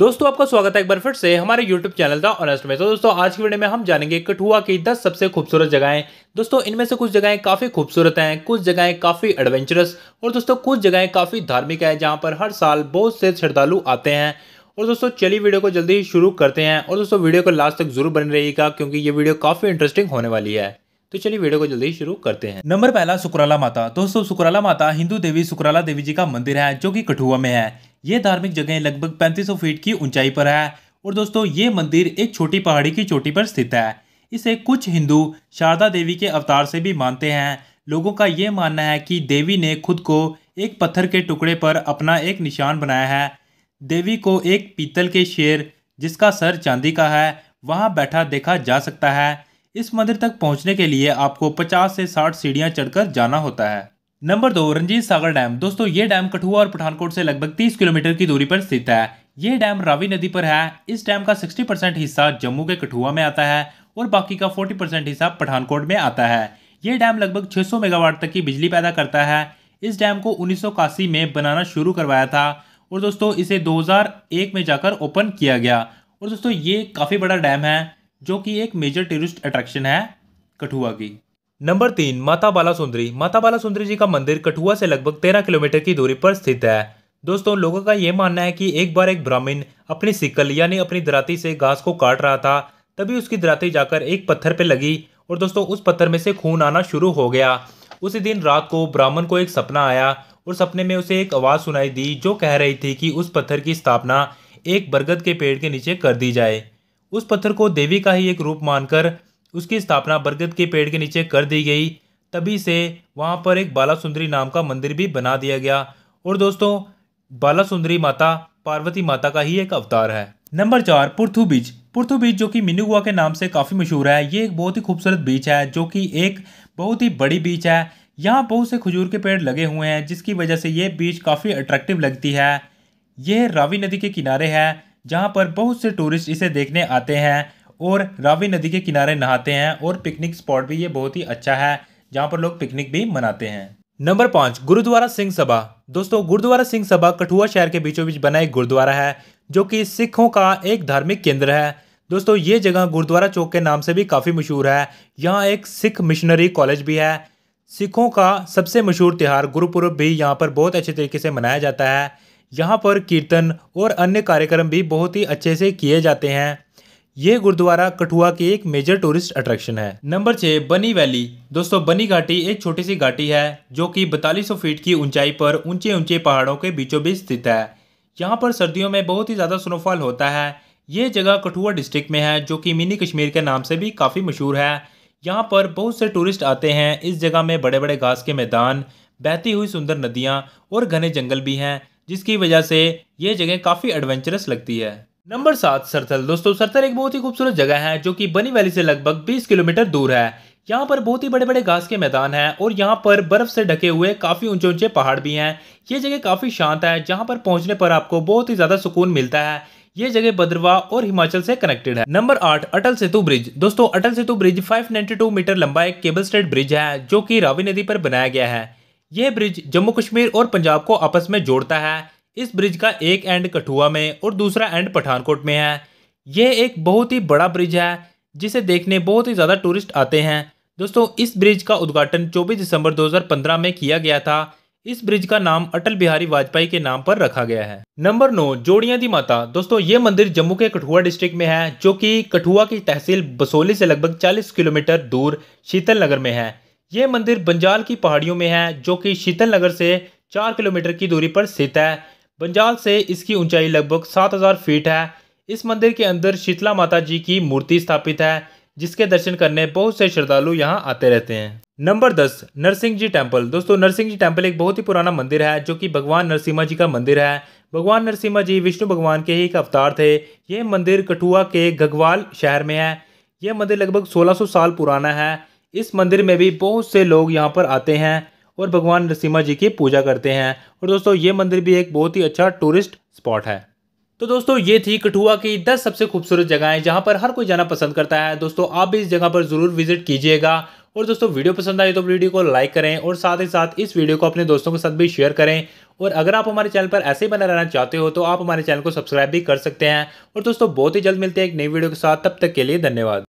दोस्तों आपका स्वागत है एक बार फिर से हमारे यूट्यूब चैनल था ऑनेस्ट में तो दोस्तों आज की वीडियो में हम जानेंगे कठुआ की 10 सबसे खूबसूरत जगहें दोस्तों इनमें से कुछ जगहें काफ़ी खूबसूरत हैं कुछ जगहें काफ़ी एडवेंचरस और दोस्तों कुछ जगहें काफ़ी धार्मिक हैं जहाँ पर हर साल बहुत से श्रद्धालु आते हैं और दोस्तों चलिए वीडियो को जल्दी ही शुरू करते हैं और दोस्तों वीडियो को लास्ट तक जरूर बन रहेगा क्योंकि ये वीडियो काफ़ी इंटरेस्टिंग होने वाली है तो चलिए वीडियो को जल्दी शुरू करते हैं नंबर पहला सुकराला माता दोस्तों सुकराला माता हिंदू देवी सुकराला देवी जी का मंदिर है जो कि कठुआ में है ये धार्मिक जगह लगभग 3500 फीट की ऊंचाई पर है और दोस्तों ये मंदिर एक छोटी पहाड़ी की चोटी पर स्थित है इसे कुछ हिंदू शारदा देवी के अवतार से भी मानते हैं लोगों का ये मानना है कि देवी ने खुद को एक पत्थर के टुकड़े पर अपना एक निशान बनाया है देवी को एक पीतल के शेर जिसका सर चांदी का है वहाँ बैठा देखा जा सकता है इस मंदिर तक पहुँचने के लिए आपको 50 से 60 सीढ़ियाँ चढ़कर जाना होता है नंबर दो रंजीत सागर डैम दोस्तों ये डैम कठुआ और पठानकोट से लगभग 30 किलोमीटर की दूरी पर स्थित है ये डैम रावी नदी पर है इस डैम का 60 परसेंट हिस्सा जम्मू के कठुआ में आता है और बाकी का 40 परसेंट हिस्सा पठानकोट में आता है ये डैम लगभग 600 मेगावाट तक की बिजली पैदा करता है इस डैम को उन्नीस में बनाना शुरू करवाया था और दोस्तों इसे 2001 में जाकर ओपन किया गया और दोस्तों ये काफ़ी बड़ा डैम है जो कि एक मेजर टूरिस्ट अट्रैक्शन है कठुआ की नंबर तीन माता बाला सुंदरी माता बाला सुंदरी जी का मंदिर कठुआ से लगभग तेरह किलोमीटर की दूरी पर स्थित है दोस्तों लोगों का यह मानना है कि एक बार एक ब्राह्मण अपनी सिकल यानी अपनी दराती से घास को काट रहा था तभी उसकी दराती जाकर एक पत्थर पर लगी और दोस्तों उस पत्थर में से खून आना शुरू हो गया उसी दिन रात को ब्राह्मण को एक सपना आया और सपने में उसे एक आवाज़ सुनाई दी जो कह रही थी कि उस पत्थर की स्थापना एक बरगद के पेड़ के नीचे कर दी जाए उस पत्थर को देवी का ही एक रूप मानकर उसकी स्थापना बरगद के पेड़ के नीचे कर दी गई तभी से वहाँ पर एक बाला सुंदरी नाम का मंदिर भी बना दिया गया और दोस्तों बाला सुंदरी माता पार्वती माता का ही एक अवतार है नंबर चार पुर्थू बीच पुर्थू बीच जो कि मिनुगुआ के नाम से काफ़ी मशहूर है ये एक बहुत ही खूबसूरत बीच है जो कि एक बहुत ही बड़ी बीच है यहाँ बहुत से खजूर के पेड़ लगे हुए हैं जिसकी वजह से ये बीच काफ़ी अट्रैक्टिव लगती है यह रावी नदी के किनारे है जहाँ पर बहुत से टूरिस्ट इसे देखने आते हैं और रावी नदी के किनारे नहाते हैं और पिकनिक स्पॉट भी ये बहुत ही अच्छा है जहाँ पर लोग पिकनिक भी मनाते हैं नंबर पाँच गुरुद्वारा सिंह सभा दोस्तों गुरुद्वारा सिंह सभा कठुआ शहर के बीचों बीच बना एक गुरुद्वारा है जो कि सिखों का एक धार्मिक केंद्र है दोस्तों ये जगह गुरुद्वारा चौक के नाम से भी काफ़ी मशहूर है यहाँ एक सिख मिशनरी कॉलेज भी है सिखों का सबसे मशहूर त्यौहार गुरुपुरब भी यहाँ पर बहुत अच्छे तरीके से मनाया जाता है यहाँ पर कीर्तन और अन्य कार्यक्रम भी बहुत ही अच्छे से किए जाते हैं ये गुरुद्वारा कठुआ की एक मेजर टूरिस्ट अट्रैक्शन है नंबर छः बनी वैली दोस्तों बनी घाटी एक छोटी सी घाटी है जो कि बतालीस फीट की ऊंचाई पर ऊंचे ऊंचे पहाड़ों के बीचों बीच स्थित है यहाँ पर सर्दियों में बहुत ही ज़्यादा स्नोफॉल होता है ये जगह कठुआ डिस्ट्रिक्ट में है जो कि मिनी कश्मीर के नाम से भी काफ़ी मशहूर है यहाँ पर बहुत से टूरिस्ट आते हैं इस जगह में बड़े बड़े घास के मैदान बहती हुई सुंदर नदियाँ और घने जंगल भी हैं जिसकी वजह से ये जगह काफ़ी एडवेंचरस लगती है नंबर सात सरथल दोस्तों सरथल एक बहुत ही खूबसूरत जगह है जो कि बनी वैली से लगभग 20 किलोमीटर दूर है यहाँ पर बहुत ही बड़े बड़े घास के मैदान हैं और यहाँ पर बर्फ से ढके हुए काफ़ी ऊंचे ऊंचे पहाड़ भी हैं ये जगह काफ़ी शांत है जहाँ पर पहुंचने पर आपको बहुत ही ज़्यादा सुकून मिलता है ये जगह भद्रवा और हिमाचल से कनेक्टेड है नंबर आठ अटल सेतु ब्रिज दोस्तों Atal Setu bridge five metre लंबा एक केबल स्टेट ब्रिज है जो की रावी नदी पर बनाया गया है यह ब्रिज जम्मू कश्मीर और पंजाब को आपस में जोड़ता है इस ब्रिज का एक एंड कठुआ में और दूसरा एंड पठानकोट में है यह एक बहुत ही बड़ा ब्रिज है जिसे देखने बहुत ही ज़्यादा टूरिस्ट आते हैं दोस्तों इस ब्रिज का उद्घाटन 24 दिसंबर 2015 में किया गया था इस ब्रिज का नाम अटल बिहारी वाजपेयी के नाम पर रखा गया है नंबर नौ जोड़िया दी माता दोस्तों ये मंदिर जम्मू के कठुआ डिस्ट्रिक्ट में है जो कि कठुआ की तहसील बसोली से लगभग 40 किलोमीटर दूर शीतल नगर में है ये मंदिर बंजाल की पहाड़ियों में है जो कि शीतल नगर से चार किलोमीटर की दूरी पर स्थित है बंजाल से इसकी ऊंचाई लगभग 7000 फीट है इस मंदिर के अंदर शीतला माता जी की मूर्ति स्थापित है जिसके दर्शन करने बहुत से श्रद्धालु यहाँ आते रहते हैं नंबर दस नरसिंह जी टेम्पल दोस्तों नरसिंह जी टेम्पल एक बहुत ही पुराना मंदिर है जो कि भगवान नरसिम्हा जी का मंदिर है भगवान नरसिम्हा जी विष्णु भगवान के ही एक अवतार थे ये मंदिर कठुआ के घगवाल शहर में है यह मंदिर लगभग 1600 साल पुराना है इस मंदिर में भी बहुत से लोग यहाँ पर आते हैं और भगवान नरसिम्हा जी की पूजा करते हैं और दोस्तों ये मंदिर भी एक बहुत ही अच्छा टूरिस्ट स्पॉट है तो दोस्तों ये थी कठुआ की 10 सबसे खूबसूरत जगहें जहां पर हर कोई जाना पसंद करता है दोस्तों आप भी इस जगह पर ज़रूर विजिट कीजिएगा और दोस्तों वीडियो पसंद आए तो वीडियो को लाइक करें और साथ ही साथ इस वीडियो को अपने दोस्तों के साथ भी शेयर करें और अगर आप हमारे चैनल पर ऐसे ही बना रहना चाहते हो तो आप हमारे चैनल को सब्सक्राइब भी कर सकते हैं और दोस्तों बहुत ही जल्द मिलते हैं एक नई वीडियो के साथ तब तक के लिए धन्यवाद